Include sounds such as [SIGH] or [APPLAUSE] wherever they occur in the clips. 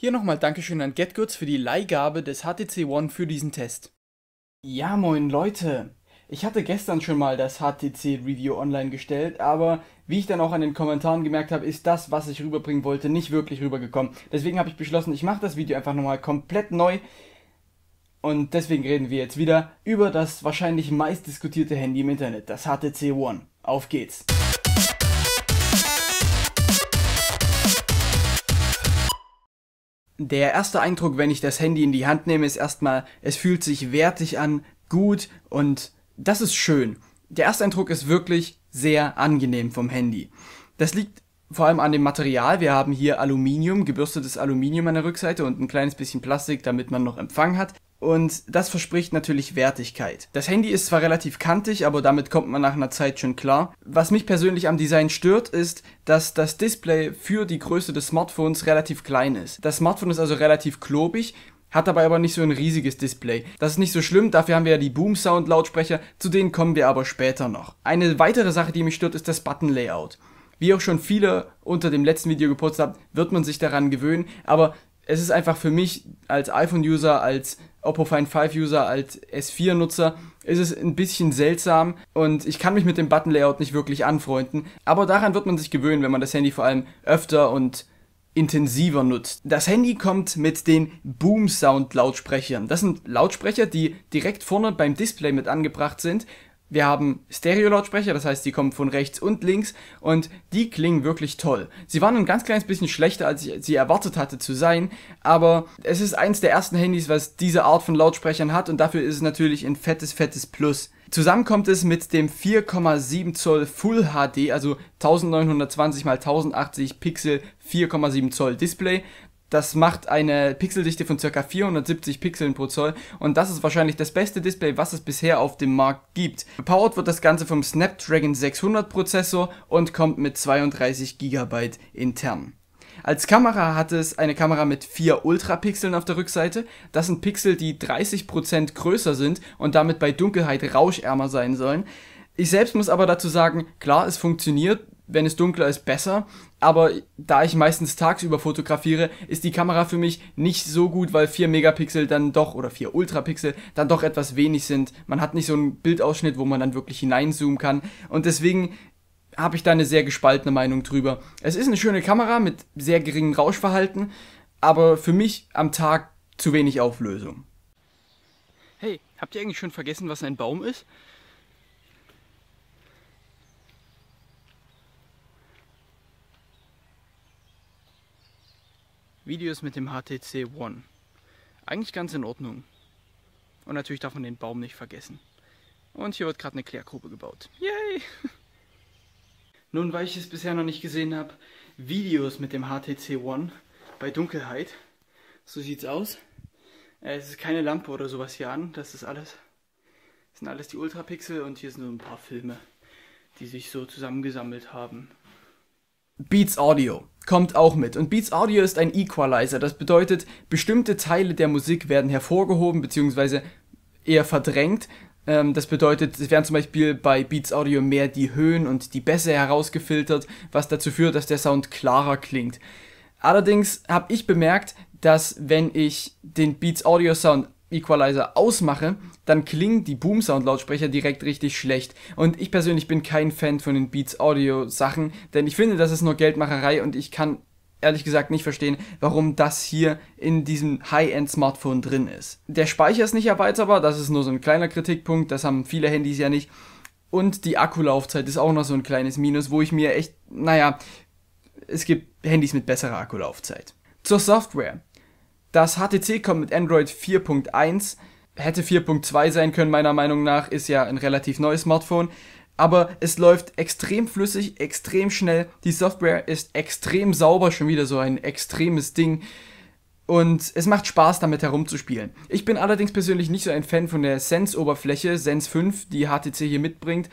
Hier nochmal Dankeschön an GetGoods für die Leihgabe des HTC One für diesen Test. Ja, moin Leute! Ich hatte gestern schon mal das HTC Review online gestellt, aber wie ich dann auch an den Kommentaren gemerkt habe, ist das, was ich rüberbringen wollte, nicht wirklich rübergekommen. Deswegen habe ich beschlossen, ich mache das Video einfach nochmal komplett neu. Und deswegen reden wir jetzt wieder über das wahrscheinlich meistdiskutierte Handy im Internet, das HTC One. Auf geht's! der erste Eindruck, wenn ich das Handy in die Hand nehme, ist erstmal, es fühlt sich wertig an, gut und das ist schön. Der erste Eindruck ist wirklich sehr angenehm vom Handy. Das liegt vor allem an dem Material. Wir haben hier Aluminium, gebürstetes Aluminium an der Rückseite und ein kleines bisschen Plastik, damit man noch Empfang hat. Und das verspricht natürlich Wertigkeit. Das Handy ist zwar relativ kantig, aber damit kommt man nach einer Zeit schon klar. Was mich persönlich am Design stört, ist, dass das Display für die Größe des Smartphones relativ klein ist. Das Smartphone ist also relativ klobig, hat dabei aber nicht so ein riesiges Display. Das ist nicht so schlimm, dafür haben wir ja die Boom Sound Lautsprecher, zu denen kommen wir aber später noch. Eine weitere Sache, die mich stört, ist das Button Layout. Wie auch schon viele unter dem letzten Video geputzt haben, wird man sich daran gewöhnen, aber es ist einfach für mich als iPhone-User, als Oppo Find 5 User als S4 Nutzer ist es ein bisschen seltsam und ich kann mich mit dem Button Layout nicht wirklich anfreunden, aber daran wird man sich gewöhnen, wenn man das Handy vor allem öfter und intensiver nutzt. Das Handy kommt mit den Boom Sound Lautsprechern. Das sind Lautsprecher, die direkt vorne beim Display mit angebracht sind wir haben Stereo-Lautsprecher, das heißt, die kommen von rechts und links und die klingen wirklich toll. Sie waren ein ganz kleines bisschen schlechter, als ich sie erwartet hatte zu sein, aber es ist eins der ersten Handys, was diese Art von Lautsprechern hat und dafür ist es natürlich ein fettes, fettes Plus. Zusammen kommt es mit dem 4,7 Zoll Full HD, also 1920 x 1080 Pixel 4,7 Zoll Display, das macht eine Pixeldichte von ca. 470 Pixeln pro Zoll und das ist wahrscheinlich das beste Display, was es bisher auf dem Markt gibt. Powered wird das Ganze vom Snapdragon 600 Prozessor und kommt mit 32 GB intern. Als Kamera hat es eine Kamera mit 4 Ultrapixeln auf der Rückseite. Das sind Pixel, die 30% größer sind und damit bei Dunkelheit rauschärmer sein sollen. Ich selbst muss aber dazu sagen, klar, es funktioniert wenn es dunkler ist, besser. Aber da ich meistens tagsüber fotografiere, ist die Kamera für mich nicht so gut, weil 4 Megapixel dann doch oder 4 Ultrapixel dann doch etwas wenig sind. Man hat nicht so einen Bildausschnitt, wo man dann wirklich hineinzoomen kann. Und deswegen habe ich da eine sehr gespaltene Meinung drüber. Es ist eine schöne Kamera mit sehr geringem Rauschverhalten, aber für mich am Tag zu wenig Auflösung. Hey, habt ihr eigentlich schon vergessen, was ein Baum ist? Videos mit dem HTC One. Eigentlich ganz in Ordnung. Und natürlich darf man den Baum nicht vergessen. Und hier wird gerade eine Klärgrube gebaut. Yay! [LAUGHS] Nun, weil ich es bisher noch nicht gesehen habe, Videos mit dem HTC One bei Dunkelheit. So sieht's aus. Äh, es ist keine Lampe oder sowas hier an, das ist alles. Das sind alles die Ultrapixel und hier sind nur ein paar Filme, die sich so zusammengesammelt haben. Beats Audio kommt auch mit. Und Beats Audio ist ein Equalizer. Das bedeutet, bestimmte Teile der Musik werden hervorgehoben bzw. eher verdrängt. Ähm, das bedeutet, es werden zum Beispiel bei Beats Audio mehr die Höhen und die Bässe herausgefiltert, was dazu führt, dass der Sound klarer klingt. Allerdings habe ich bemerkt, dass wenn ich den Beats Audio Sound Equalizer ausmache, dann klingen die Boom-Sound-Lautsprecher direkt richtig schlecht. Und ich persönlich bin kein Fan von den Beats-Audio-Sachen, denn ich finde, das ist nur Geldmacherei und ich kann ehrlich gesagt nicht verstehen, warum das hier in diesem High-End-Smartphone drin ist. Der Speicher ist nicht erweiterbar, das ist nur so ein kleiner Kritikpunkt, das haben viele Handys ja nicht. Und die Akkulaufzeit ist auch noch so ein kleines Minus, wo ich mir echt, naja, es gibt Handys mit besserer Akkulaufzeit. Zur Software. Das HTC kommt mit Android 4.1, hätte 4.2 sein können, meiner Meinung nach, ist ja ein relativ neues Smartphone. Aber es läuft extrem flüssig, extrem schnell. Die Software ist extrem sauber, schon wieder so ein extremes Ding. Und es macht Spaß, damit herumzuspielen. Ich bin allerdings persönlich nicht so ein Fan von der Sense-Oberfläche, Sense 5, die HTC hier mitbringt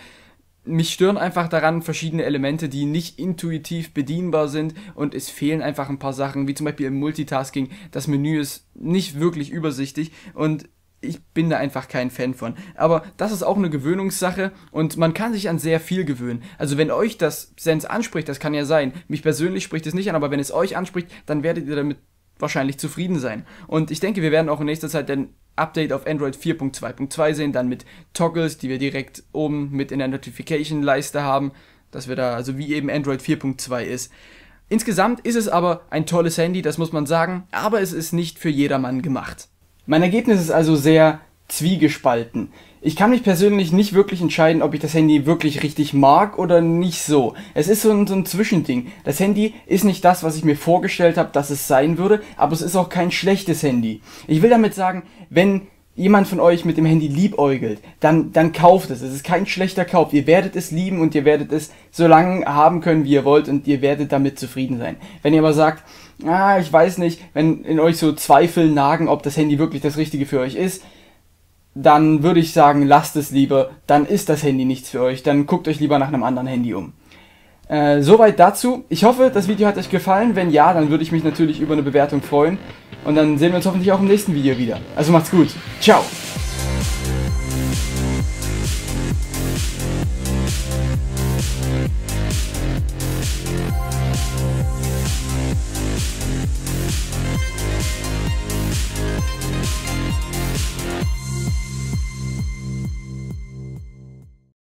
mich stören einfach daran verschiedene Elemente, die nicht intuitiv bedienbar sind und es fehlen einfach ein paar Sachen, wie zum Beispiel im Multitasking. Das Menü ist nicht wirklich übersichtlich und ich bin da einfach kein Fan von. Aber das ist auch eine Gewöhnungssache und man kann sich an sehr viel gewöhnen. Also wenn euch das Sense anspricht, das kann ja sein. Mich persönlich spricht es nicht an, aber wenn es euch anspricht, dann werdet ihr damit wahrscheinlich zufrieden sein. Und ich denke, wir werden auch in nächster Zeit dann Update auf Android 4.2.2 sehen, dann mit Toggles, die wir direkt oben mit in der Notification-Leiste haben, dass wir da, also wie eben Android 4.2 ist. Insgesamt ist es aber ein tolles Handy, das muss man sagen, aber es ist nicht für jedermann gemacht. Mein Ergebnis ist also sehr zwiegespalten. Ich kann mich persönlich nicht wirklich entscheiden, ob ich das Handy wirklich richtig mag oder nicht so. Es ist so ein, so ein Zwischending. Das Handy ist nicht das, was ich mir vorgestellt habe, dass es sein würde, aber es ist auch kein schlechtes Handy. Ich will damit sagen, wenn jemand von euch mit dem Handy liebäugelt, dann, dann kauft es. Es ist kein schlechter Kauf. Ihr werdet es lieben und ihr werdet es so lange haben können, wie ihr wollt und ihr werdet damit zufrieden sein. Wenn ihr aber sagt, ah, ich weiß nicht, wenn in euch so Zweifel nagen, ob das Handy wirklich das Richtige für euch ist, dann würde ich sagen, lasst es lieber, dann ist das Handy nichts für euch, dann guckt euch lieber nach einem anderen Handy um. Äh, soweit dazu. Ich hoffe, das Video hat euch gefallen. Wenn ja, dann würde ich mich natürlich über eine Bewertung freuen. Und dann sehen wir uns hoffentlich auch im nächsten Video wieder. Also macht's gut. Ciao.